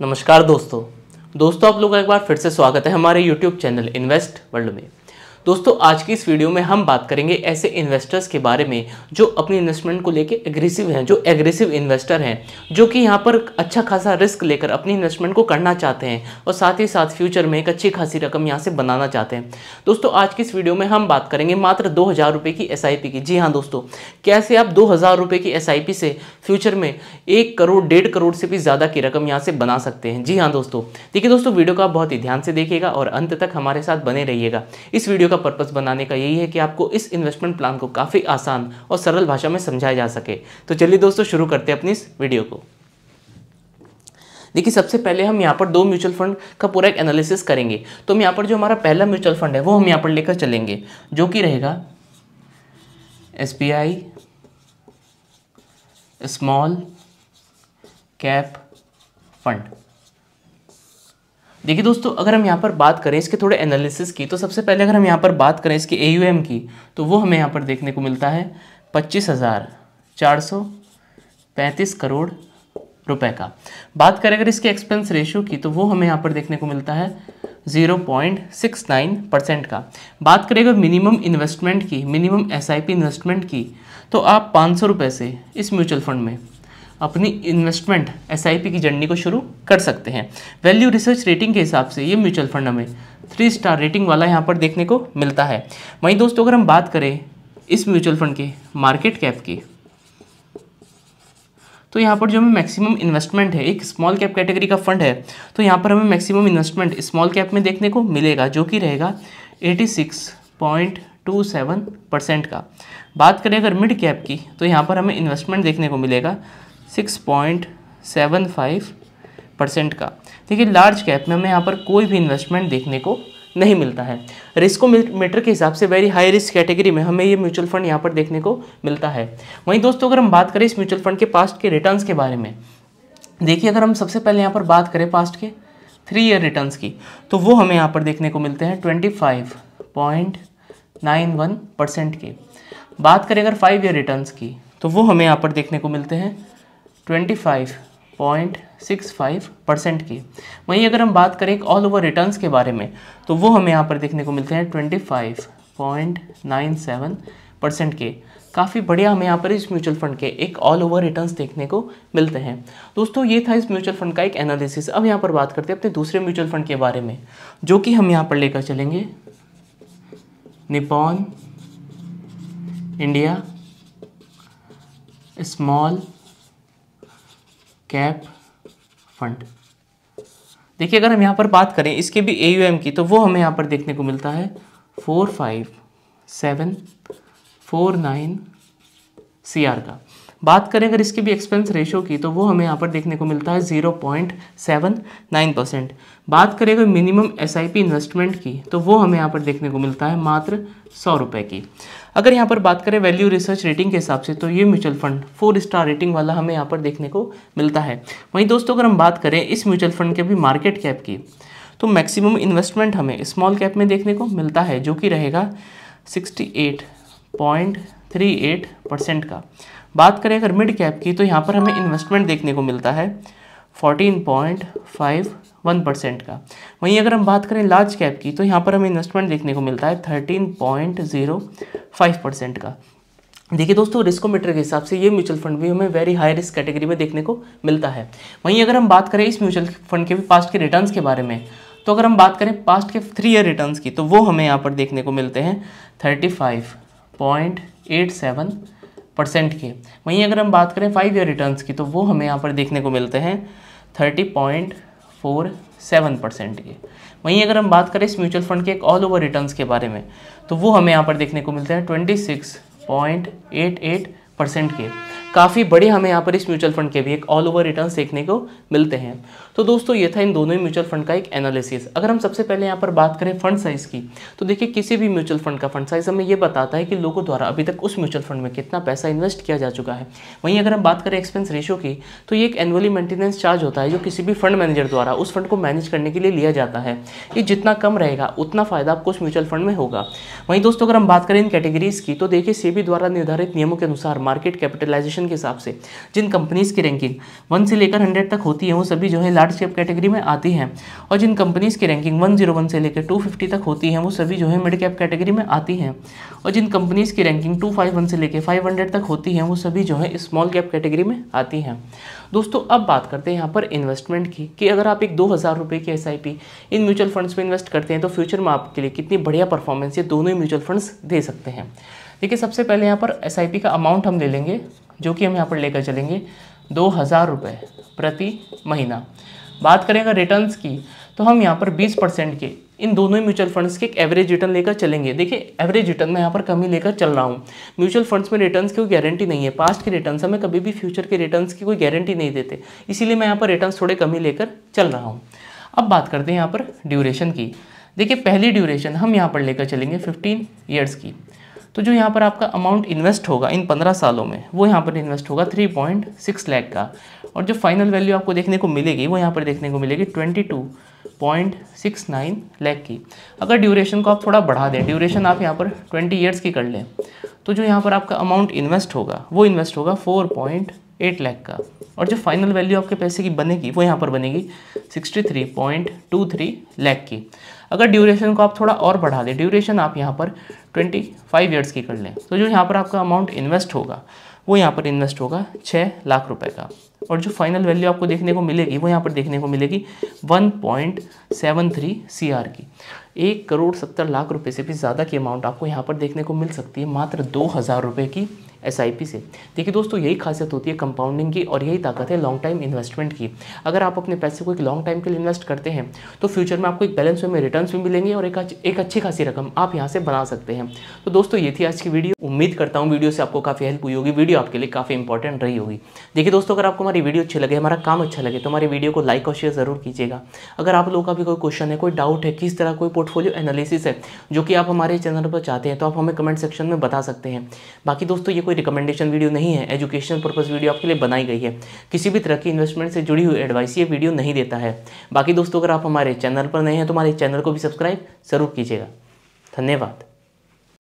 नमस्कार दोस्तों दोस्तों आप लोग का एक बार फिर से स्वागत है हमारे YouTube चैनल इन्वेस्ट वर्ल्ड में दोस्तों आज की इस वीडियो में हम बात करेंगे ऐसे इन्वेस्टर्स के बारे में जो अपनी इन्वेस्टमेंट को लेकर एग्रेसिव हैं जो एग्रेसिव इन्वेस्टर हैं जो कि यहाँ पर अच्छा खासा रिस्क लेकर अपनी इन्वेस्टमेंट को करना चाहते हैं और साथ ही साथ फ्यूचर में एक अच्छी खासी रकम यहाँ से बनाना चाहते हैं दोस्तों आज की इस वीडियो में हम बात करेंगे मात्र दो की एस की जी हाँ दोस्तों कैसे आप दो की एस से फ्यूचर में एक करोड़ डेढ़ करोड़ से भी ज़्यादा की रकम यहाँ से बना सकते हैं जी हाँ दोस्तों देखिए दोस्तों वीडियो को आप बहुत ही ध्यान से देखिएगा और अंत तक हमारे साथ बने रहिएगा इस वीडियो का पर्पज़ बनाने का यही है कि आपको इस इन्वेस्टमेंट प्लान को काफ़ी आसान और सरल भाषा में समझाया जा सके तो चलिए दोस्तों शुरू करते हैं अपनी इस वीडियो को देखिए सबसे पहले हम यहाँ पर दो म्यूचुअल फंड का पूरा एक एनालिसिस करेंगे तो हम यहाँ पर जो हमारा पहला म्यूचुअल फंड है वो हम यहाँ पर लेकर चलेंगे जो कि रहेगा S B I small cap fund देखिए दोस्तों अगर हम यहाँ पर बात करें इसके थोड़े एनालिसिस की तो सबसे पहले अगर हम यहाँ पर बात करें इसके ए की तो वो हमें यहाँ पर देखने को मिलता है पच्चीस हज़ार चार सौ पैंतीस करोड़ रुपए का बात करें अगर इसके एक्सपेंस रेशियो की तो वो हमें यहाँ पर देखने को मिलता है 0.69 परसेंट का बात करें अगर मिनिमम इन्वेस्टमेंट की मिनिमम एस इन्वेस्टमेंट की तो आप पाँच सौ रुपये से इस म्यूचुअल फंड में अपनी इन्वेस्टमेंट एस की जर्नी को शुरू कर सकते हैं वैल्यू रिसर्च रेटिंग के हिसाब से ये म्यूचुअल फंड हमें थ्री स्टार रेटिंग वाला यहाँ पर देखने को मिलता है वहीं दोस्तों अगर हम बात करें इस म्यूचुअल फंड के मार्केट कैप की तो यहाँ पर जो हमें मैक्सिमम इन्वेस्टमेंट है एक स्मॉल कैप कैटेगरी का फंड है तो यहाँ पर हमें मैक्सिमम इन्वेस्टमेंट स्मॉल कैप में देखने को मिलेगा जो कि रहेगा 86.27 परसेंट का बात करें अगर मिड कैप की तो यहाँ पर हमें इन्वेस्टमेंट देखने को मिलेगा six point seven five percent का देखिए लार्ज कैप में हमें यहाँ पर कोई भी इन्वेस्टमेंट देखने को नहीं मिलता है रिस्को मीटर के हिसाब से वेरी हाई रिस्क कैटेगरी में हमें ये म्यूचुअल फंड यहाँ पर देखने को मिलता है वहीं दोस्तों अगर हम बात करें इस म्यूचुअल फंड के पास्ट के रिटर्न्स के बारे में देखिए अगर हम सबसे पहले यहाँ पर बात करें पास्ट के थ्री ईयर रिटर्न्स की तो वो हमें यहाँ पर देखने को मिलते हैं twenty five point nine one percent के बात करें अगर फाइव ईयर रिटर्न्स की तो वो हमें यहाँ पर देखने को मिलते हैं 25.65 परसेंट की वहीं अगर हम बात करें ऑल ओवर रिटर्न्स के बारे में तो वो हमें यहाँ पर देखने को मिलते हैं 25.97 परसेंट के काफ़ी बढ़िया हमें यहाँ पर इस म्यूचुअल फंड के एक ऑल ओवर रिटर्न्स देखने को मिलते हैं दोस्तों ये था इस म्यूचुअल फंड का एक एनालिसिस अब यहाँ पर बात करते हैं अपने दूसरे म्यूचुअल फंड के बारे में जो कि हम यहाँ पर लेकर चलेंगे Nippon India small cap fund देखिए अगर हम यहाँ पर बात करें इसके भी एयूएम की तो वो हमें यहाँ पर देखने को मिलता है four five seven four nine C R का बात करें अगर इसकी भी एक्सपेंस रेशो की तो वो हमें यहाँ पर देखने को मिलता है zero point seven nine percent बात करें अगर मिनिमम एस इन्वेस्टमेंट की तो वो हमें यहाँ पर देखने को मिलता है मात्र सौ रुपये की अगर यहाँ पर बात करें वैल्यू रिसर्च रेटिंग के हिसाब से तो ये mutual fund four star rating वाला हमें यहाँ पर देखने को मिलता है वहीं दोस्तों अगर हम बात करें इस म्यूचुअल फंड के भी मार्केट कैप की तो मैक्सिमम इन्वेस्टमेंट हमें स्मॉल कैप में देखने को मिलता है जो कि रहेगा sixty eight point three eight percent का बात करें अगर मिड कैप की तो यहाँ पर हमें इन्वेस्टमेंट देखने को मिलता है fourteen point five one percent का वहीं अगर हम बात करें लार्ज कैप की तो यहाँ पर हमें इन्वेस्टमेंट देखने को मिलता है thirteen point zero five percent का देखिए दोस्तों रिस्कोमीटर के हिसाब से ये म्यूचुअल फंड भी हमें वेरी हाई रिस्क कैटेगरी में देखने को मिलता है वहीं अगर हम बात करें इस म्यूचुअल फंड के भी पास्ट के रिटर्न्स के बारे में तो अगर हम बात करें पास्ट के थ्री ईयर रिटर्न्स की तो वो हमें यहाँ पर देखने को मिलते हैं thirty five point eight seven percent के वहीं अगर हम बात करें फाइव ईयर रिटर्न्स की तो वो हमें यहाँ पर देखने को मिलते हैं thirty point four seven percent के वहीं अगर हम बात करें इस म्यूचुअल फंड के एक ऑल ओवर रिटर्न्स के बारे में तो वो हमें यहाँ पर देखने को मिलते हैं twenty six point eight eight percent के काफ़ी बड़े हमें यहाँ पर इस म्यूचुअल फंड के भी एक ऑल ओवर रिटर्न देखने को मिलते हैं तो दोस्तों ये था इन दोनों ही म्यूचुअल फंड का एक एनालिसिस अगर हम सबसे पहले यहाँ पर बात करें फंड साइज़ की तो देखिए किसी भी म्यूचुअल फंड का फंड साइज़ हमें ये बताता है कि लोगों द्वारा अभी तक उस म्यूचुअल फंड में कितना पैसा इन्वेस्ट किया जा चुका है वहीं अगर हम बात करें एक्सपेंस रेशियो की तो ये एक एनुअली मेंटेनेंस चार्ज होता है जो किसी भी फंड मैनेजर द्वारा उस फंड को मैनेज करने के लिए लिया जाता है ये जितना कम रहेगा उतना फ़ायदा आपको उस म्यूचुअल फंड में होगा वहीं दोस्तों अगर हम बात करें इन कैटेगरीज़ की तो देखिए सेबी द्वारा निर्धारित नियमों के अनुसार मार्केट कैपिटलाइजेशन सेक्शन के हिसाब से जिन कंपनीज़ की रैंकिंग वन से लेकर हंड्रेड तक होती है वो सभी जो है लार्ज कैप कैटेगरी में आती हैं और जिन कंपनीज़ की रैंकिंग वन जीरो वन से लेकर टू फिफ्टी तक होती हैं वो सभी जो है मिड कैप कैटेगरी में आती हैं और जिन कंपनीज़ की रैंकिंग टू फाइव वन से लेकर फाइव हंड्रेड तक होती हैं वो सभी जो है स्मॉल कैप कैटेगरी में आती हैं दोस्तों अब बात करते हैं यहाँ पर इन्वेस्टमेंट की कि अगर आप एक दो हज़ार रुपये की एस इन म्यूचुअल फंड्स में इन्वेस्ट करते हैं तो फ्यूचर में आपके लिए कितनी बढ़िया परफॉर्मेंस ये दोनों ही म्यूचुअल फंड्स दे सकते हैं देखिए सबसे पहले यहाँ पर एस का अमाउंट हम ले लेंगे जो कि हम यहाँ पर लेकर चलेंगे दो हज़ार रुपये प्रति महीना बात करें अगर रिटर्न्स की तो हम यहाँ पर 20 परसेंट के इन दोनों ही म्यूचुअल फंड्स के एक एवरेज रिटर्न लेकर चलेंगे देखिए एवरेज रिटर्न में यहाँ पर कमी लेकर चल रहा हूँ म्यूचुअल फंड्स में रिटर्न्स की कोई गारंटी नहीं है पास्ट के रिटर्न्स हमें कभी भी फ्यूचर के रिटर्न्स की कोई गारंटी नहीं देते इसीलिए मैं यहाँ पर रिटर्न्स थोड़े कमी लेकर चल रहा हूँ अब बात करते हैं यहाँ पर ड्यूरेशन की देखिए पहली ड्यूरेशन हम यहाँ पर लेकर चलेंगे फिफ्टीन ईयर्स की तो जो यहाँ पर आपका अमाउंट इन्वेस्ट होगा इन पंद्रह सालों में वो यहाँ पर इन्वेस्ट होगा थ्री पॉइंट सिक्स लैख का और जो फाइनल वैल्यू आपको देखने को मिलेगी वो यहाँ पर देखने को मिलेगी twenty two point six nine lakh की अगर ड्यूरेशन को आप थोड़ा बढ़ा दें ड्यूरेशन आप यहाँ पर ट्वेंटी ईयर्स की कर लें तो जो यहाँ पर आपका अमाउंट इन्वेस्ट होगा वो इन्वेस्ट होगा फोर पॉइंट एट लाख का और जो फाइनल वैल्यू आपके पैसे की बनेगी वो यहाँ पर बनेगी sixty three point two three lakh की अगर ड्यूरेशन को आप थोड़ा और बढ़ा दें ड्यूरेशन आप यहाँ पर ट्वेंटी फाइव ईयर्स की कर लें तो जो यहाँ पर आपका अमाउंट इन्वेस्ट होगा वो यहाँ पर इन्वेस्ट होगा छः लाख रुपए का और जो फाइनल वैल्यू आपको देखने को मिलेगी वो यहाँ पर देखने को मिलेगी सी आर की एक करोड़ सत्तर लाख रुपये से भी ज़्यादा की अमाउंट आपको यहाँ पर देखने को मिल सकती है मात्र दो हज़ार रुपये की एस से देखिए दोस्तों यही खासियत होती है कंपाउंडिंग की और यही ताकत है लॉन्ग टाइम इन्वेस्टमेंट की अगर आप अपने पैसे को एक लॉन्ग टाइम के लिए इन्वेस्ट करते हैं तो फ्यूचर में आपको एक बैलेंस में रिटर्न भी मिलेंगे और एक एक अच्छी खासी रकम आप यहाँ से बना सकते हैं तो दोस्तों ये थी आज की वीडियो उम्मीद करता हूँ वीडियो से आपको काफ़ी हेल्प हुई होगी वीडियो आपके लिए काफ़ी इंपॉर्टेंट रही होगी देखिए दोस्तों अगर आपको हमारी वीडियो अच्छी लगे हमारा काम अच्छा लगे तो हमारी वीडियो को लाइक और शेयर ज़रूर कीजिएगा अगर आप लोगों का भी कोई क्वेश्चन है कोई डाउट है किस तरह कोई पोर्टफोलियो एनालिसिस है जो कि आप हमारे चैनल पर चाहते हैं तो आप हमें कमेंट सेक्शन में बता सकते हैं बाकी दोस्तों ये कोई रिकमेंडेशन वीडियो नहीं है एजुकेशनल पर्पज़ वीडियो आपके लिए बनाई गई है किसी भी तरह की इन्वेस्टमेंट से जुड़ी हुई एडवाइस ये वीडियो नहीं देता है बाकी दोस्तों अगर आप हमारे चैनल पर नए हैं तो हमारे चैनल को भी सब्सक्राइब ज़रूर कीजिएगा धन्यवाद